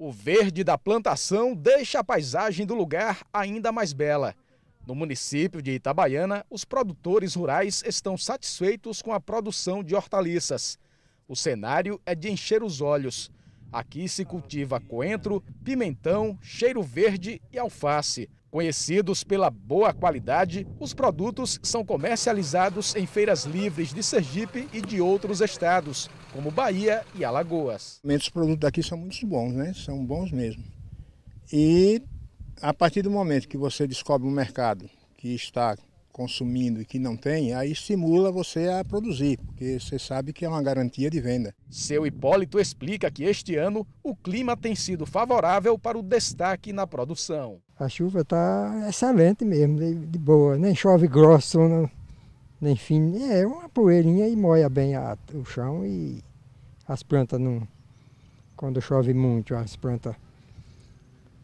O verde da plantação deixa a paisagem do lugar ainda mais bela. No município de Itabaiana, os produtores rurais estão satisfeitos com a produção de hortaliças. O cenário é de encher os olhos. Aqui se cultiva coentro, pimentão, cheiro verde e alface. Conhecidos pela boa qualidade, os produtos são comercializados em feiras livres de Sergipe e de outros estados, como Bahia e Alagoas. Os produtos daqui são muito bons, né? São bons mesmo. E a partir do momento que você descobre um mercado que está consumindo e que não tem, aí estimula você a produzir, porque você sabe que é uma garantia de venda. Seu Hipólito explica que este ano o clima tem sido favorável para o destaque na produção. A chuva está excelente mesmo, de, boa, nem chove grosso, né? nem fim, é uma poeirinha e moia bem a, o chão e as plantas não... Quando chove muito, as plantas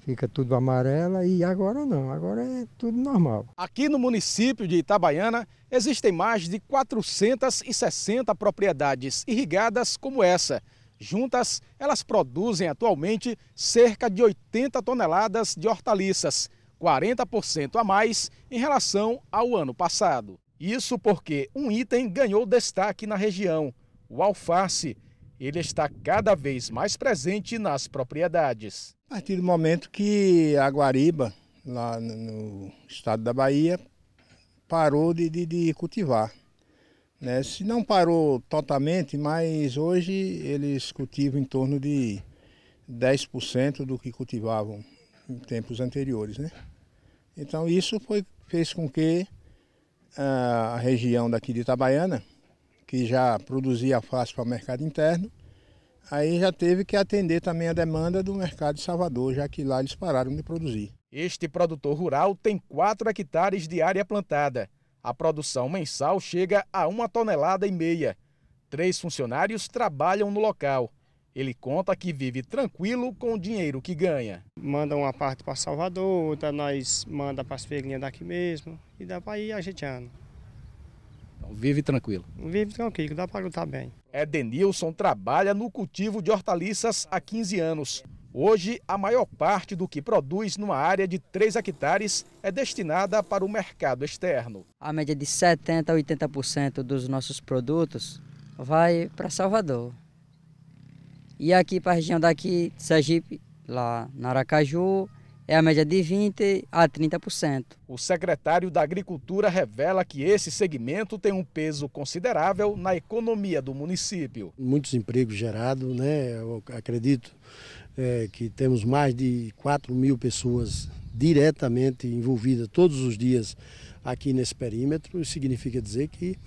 fica tudo amarela e agora não, agora é tudo normal. Aqui no município de Itabaiana existem mais de 460 propriedades irrigadas como essa. Juntas, elas produzem atualmente cerca de 80 toneladas de hortaliças, 40% a mais em relação ao ano passado. Isso porque um item ganhou destaque na região: o alface ele está cada vez mais presente nas propriedades. A partir do momento que a Guariba, lá no estado da Bahia, parou de, de, de cultivar. Né? Se não parou totalmente, mas hoje eles cultivam em torno de 10% do que cultivavam em tempos anteriores. Né? Então isso foi, fez com que ah, a região daqui de Itabaiana que já produzia alface para o mercado interno, aí já teve que atender também a demanda do mercado de Salvador, já que lá eles pararam de produzir. Este produtor rural tem 4 hectares de área plantada. A produção mensal chega a uma tonelada e meia. Três funcionários trabalham no local. Ele conta que vive tranquilo com o dinheiro que ganha. Manda uma parte para Salvador, outra nós manda para as feirinhas daqui mesmo e dá para ir a gente anda. Então, vive tranquilo. Vive tranquilo, dá para lutar bem. Edenilson é, trabalha no cultivo de hortaliças há 15 anos. Hoje, a maior parte do que produz numa área de 3 hectares é destinada para o mercado externo. A média de 70% a 80% dos nossos produtos vai para Salvador. E aqui para a região daqui, Sergipe, lá na Aracaju, é a média de 20% a 30%. O secretário da Agricultura revela que esse segmento tem um peso considerável na economia do município. Muitos empregos gerados, né? Eu acredito é, que temos mais de 4 mil pessoas diretamente envolvidas todos os dias aqui nesse perímetro. Isso significa dizer que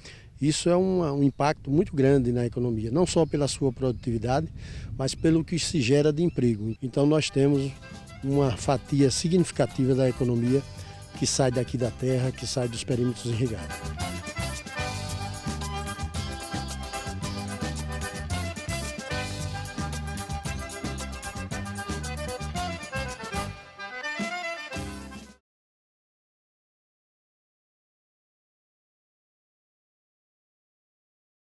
isso é um, um, impacto muito grande na economia, não só pela sua produtividade, mas pelo que se gera de emprego. Então nós temos uma fatia significativa da economia que sai daqui da terra, que sai dos perímetros irrigados.